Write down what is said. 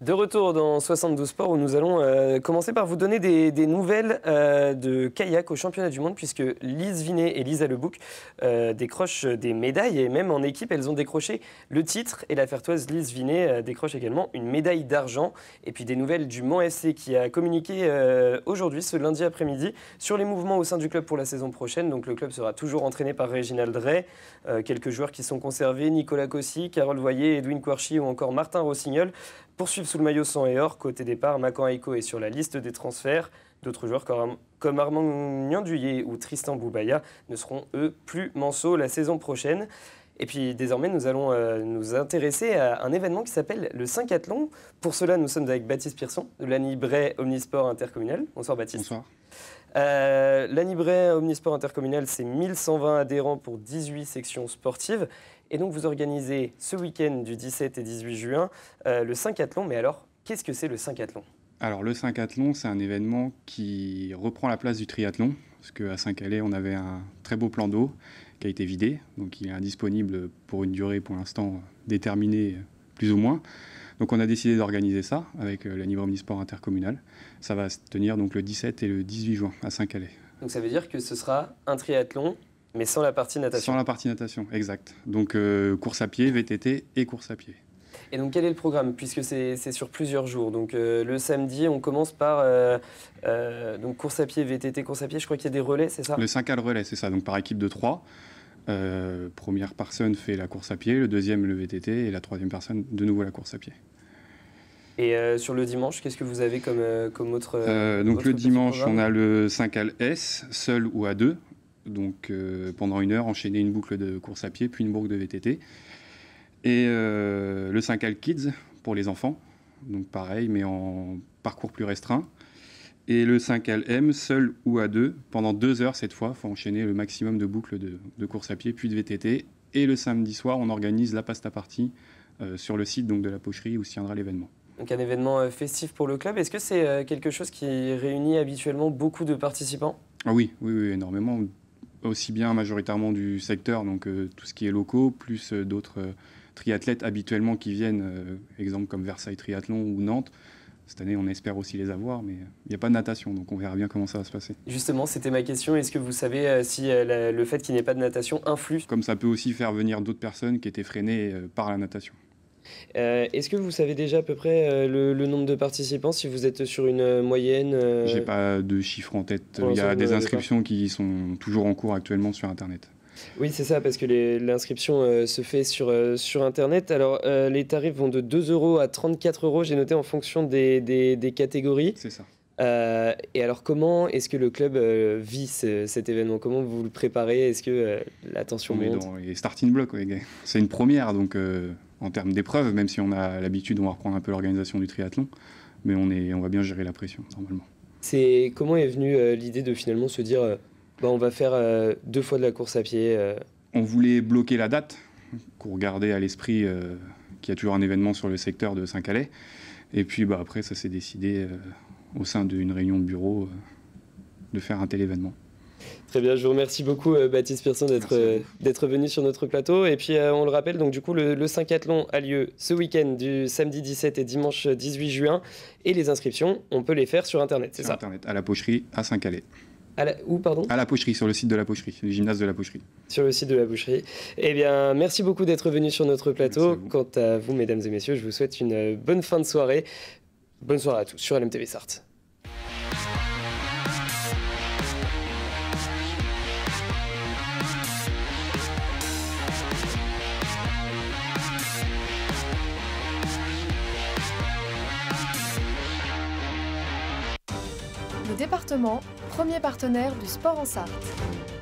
De retour dans 72 Sports où nous allons euh, commencer par vous donner des, nouvelles euh, de kayak au championnat du monde puisque Lise Vinet et Lisa Lebouc euh, décrochent des médailles et même en équipe elles ont décroché le titre et la fertoise Lise Vinet décroche également une médaille d'argent et puis des nouvelles du Mans FC qui a communiqué aujourd'hui ce lundi après-midi sur les mouvements au sein du club pour la saison prochaine donc le club sera toujours entraîné par Réginald Rey, quelques joueurs qui sont conservés Nicolas Cossi, Carole Voyer, Edwin Quarchi ou encore Martin Rossignol Poursuivre sous le maillot 100 et or. Côté départ, Macan Aiko est sur la liste des transferts. D'autres joueurs comme Armand Nianduyé ou Tristan Boubaya ne seront eux plus manceaux la saison prochaine. Et puis désormais, nous allons euh, nous intéresser à un événement qui s'appelle le 5 Saint-athlon. Pour cela, nous sommes avec Baptiste Pierson de l'Anibray Omnisport Intercommunal. Bonsoir Baptiste. Bonsoir. Euh, L'Anibray Omnisport Intercommunal, c'est 1120 adhérents pour 18 sections sportives. Et donc vous organisez ce week-end du 17 et 18 juin euh, le 5 athlon Mais alors, qu'est-ce que c'est le 5 Saint-athlon Alors le 5 Saint-athlon, c'est un événement qui reprend la place du triathlon parce qu'à Saint-Calais, on avait un très beau plan d'eau qui a été vidé, donc il est indisponible pour une durée pour l'instant déterminée, plus ou moins. Donc on a décidé d'organiser ça avec euh, la niveau Omnisport intercommunal. Ça va se tenir donc le 17 et le 18 juin à Saint-Calais. Donc ça veut dire que ce sera un triathlon mais sans la partie natation. Sans la partie natation, exact. Donc euh, course à pied, VTT et course à pied. Et donc quel est le programme Puisque c'est sur plusieurs jours. Donc euh, le samedi, on commence par euh, euh, donc course à pied, VTT, course à pied. Je crois qu'il y a des relais, c'est ça Le 5 à relais, c'est ça. Donc par équipe de 3. première personne fait la course à pied, le deuxième le VTT et la troisième personne de nouveau la course à pied. Et sur le dimanche, qu'est-ce que vous avez comme, comme autre. donc le dimanche, on a le 5 al S, seul ou à deux. Donc pendant une heure, enchaîner une boucle de course à pied, puis une boucle de VTT. Et euh, le 5 Al Kids pour les enfants, donc pareil, mais en parcours plus restreint. Et le 5 M, seul ou à deux, pendant deux heures cette fois, il faut enchaîner le maximum de boucles de, course à pied, puis de VTT. Et le samedi soir, on organise la pasta party euh, sur le site donc, de la pocherie où se tiendra l'événement. Donc un événement euh, festif pour le club. Est-ce que c'est quelque chose qui réunit habituellement beaucoup de participants ah oui, oui, énormément. Aussi bien majoritairement du secteur, donc tout ce qui est locaux, plus d'autres triathlètes habituellement qui viennent, euh, exemple comme Versailles Triathlon ou Nantes. Cette année, on espère aussi les avoir, mais euh, il n'y a pas de natation, donc on verra bien comment ça va se passer. Justement, c'était ma question. Est-ce que vous savez euh, si le fait qu'il n'y ait pas de natation influe Comme ça peut aussi faire venir d'autres personnes qui étaient freinées par la natation. Est-ce que vous savez déjà à peu près le, nombre de participants si vous êtes sur une moyenne moyenne J'ai pas de chiffres en tête. Il y a des inscriptions qui sont toujours en cours actuellement sur Internet. Oui, c'est ça, parce que l'inscription euh, se fait sur, euh, sur Internet. Alors, euh, les tarifs vont de 2 euros à 34 euros, j'ai noté en fonction des, des, catégories. C'est ça. et alors, comment est-ce que le club vit cet événement Comment vous le préparez Est-ce que la tension on monte est dans les starting blocks, gars. c'est une première, donc en termes d'épreuves, même si on a l'habitude, on va reprendre un peu l'organisation du triathlon, mais on, est, on va bien gérer la pression, normalement. C'est comment est venue l'idée de finalement se dire bah, on va faire euh, deux fois de la course à pied. Euh. On voulait bloquer la date, pour garder à l'esprit euh, qu'il y a toujours un événement sur le secteur de Saint-Calais. Et puis bah, après, ça s'est décidé au sein d'une réunion de bureau de faire un tel événement. Très bien, je vous remercie beaucoup Baptiste Pearson d'être d'être venu sur notre plateau. Et puis on le rappelle, donc du coup le, saint athlon a lieu ce week-end du samedi 17 et dimanche 18 juin. Et les inscriptions, on peut les faire sur Internet, c'est ça Internet, à la pocherie à Saint-Calais. À la, pardon À la pocherie, sur le site de la pocherie, du gymnase de la pocherie. Sur le site de la boucherie. Eh bien, merci beaucoup d'être venu sur notre plateau. Quant à vous, mesdames et messieurs, je vous souhaite une euh, bonne fin de soirée. Bonne soirée à tous sur LMTV Sarthe. Le département premier partenaire du Sport en Sarthe.